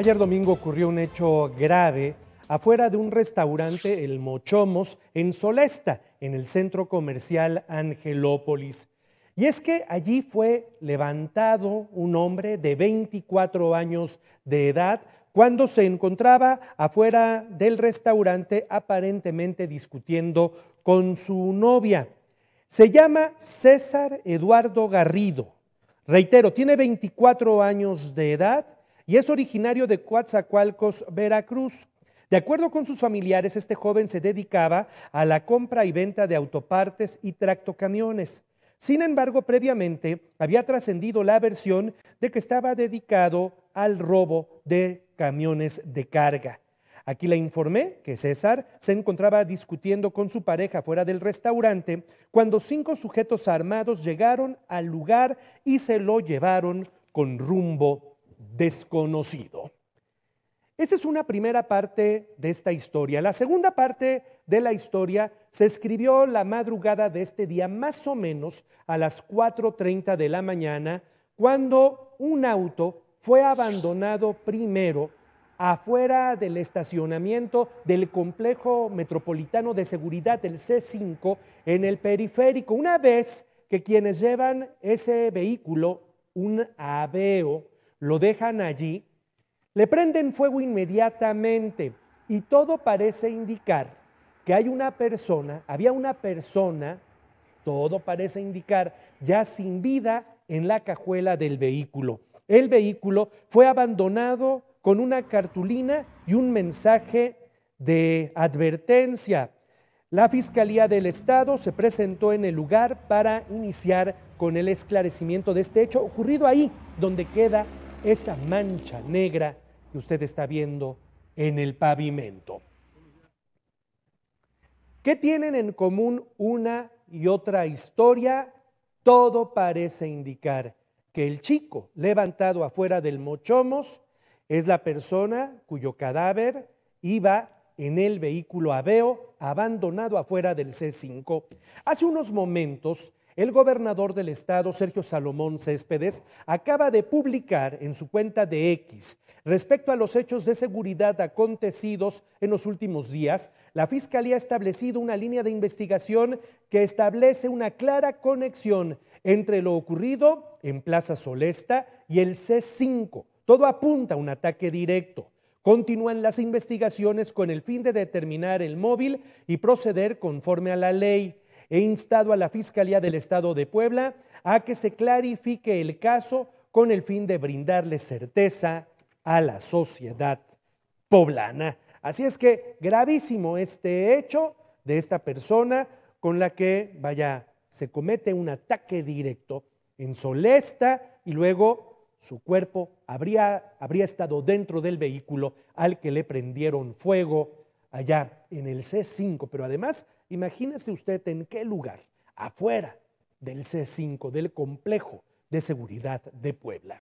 Ayer domingo ocurrió un hecho grave afuera de un restaurante El Mochomos en Solesta, en el centro comercial Angelópolis. Y es que allí fue levantado un hombre de 24 años de edad cuando se encontraba afuera del restaurante aparentemente discutiendo con su novia. Se llama César Eduardo Garrido. Reitero, tiene 24 años de edad y es originario de Coatzacoalcos, Veracruz. De acuerdo con sus familiares, este joven se dedicaba a la compra y venta de autopartes y tractocamiones. Sin embargo, previamente había trascendido la versión de que estaba dedicado al robo de camiones de carga. Aquí le informé que César se encontraba discutiendo con su pareja fuera del restaurante cuando cinco sujetos armados llegaron al lugar y se lo llevaron con rumbo desconocido. Esa es una primera parte de esta historia. La segunda parte de la historia se escribió la madrugada de este día, más o menos a las 4.30 de la mañana, cuando un auto fue abandonado primero afuera del estacionamiento del complejo metropolitano de seguridad del C5 en el periférico, una vez que quienes llevan ese vehículo, un aveo, lo dejan allí, le prenden fuego inmediatamente y todo parece indicar que hay una persona, había una persona, todo parece indicar, ya sin vida en la cajuela del vehículo. El vehículo fue abandonado con una cartulina y un mensaje de advertencia. La Fiscalía del Estado se presentó en el lugar para iniciar con el esclarecimiento de este hecho ocurrido ahí, donde queda esa mancha negra que usted está viendo en el pavimento. ¿Qué tienen en común una y otra historia? Todo parece indicar que el chico levantado afuera del Mochomos es la persona cuyo cadáver iba en el vehículo Aveo abandonado afuera del C5. Hace unos momentos el gobernador del estado, Sergio Salomón Céspedes, acaba de publicar en su cuenta de X respecto a los hechos de seguridad acontecidos en los últimos días, la Fiscalía ha establecido una línea de investigación que establece una clara conexión entre lo ocurrido en Plaza Solesta y el C5. Todo apunta a un ataque directo. Continúan las investigaciones con el fin de determinar el móvil y proceder conforme a la ley. He instado a la Fiscalía del Estado de Puebla a que se clarifique el caso con el fin de brindarle certeza a la sociedad poblana. Así es que gravísimo este hecho de esta persona con la que, vaya, se comete un ataque directo en Solesta y luego su cuerpo habría, habría estado dentro del vehículo al que le prendieron fuego allá en el C5, pero además, imagínese usted en qué lugar, afuera del C5, del complejo de seguridad de Puebla.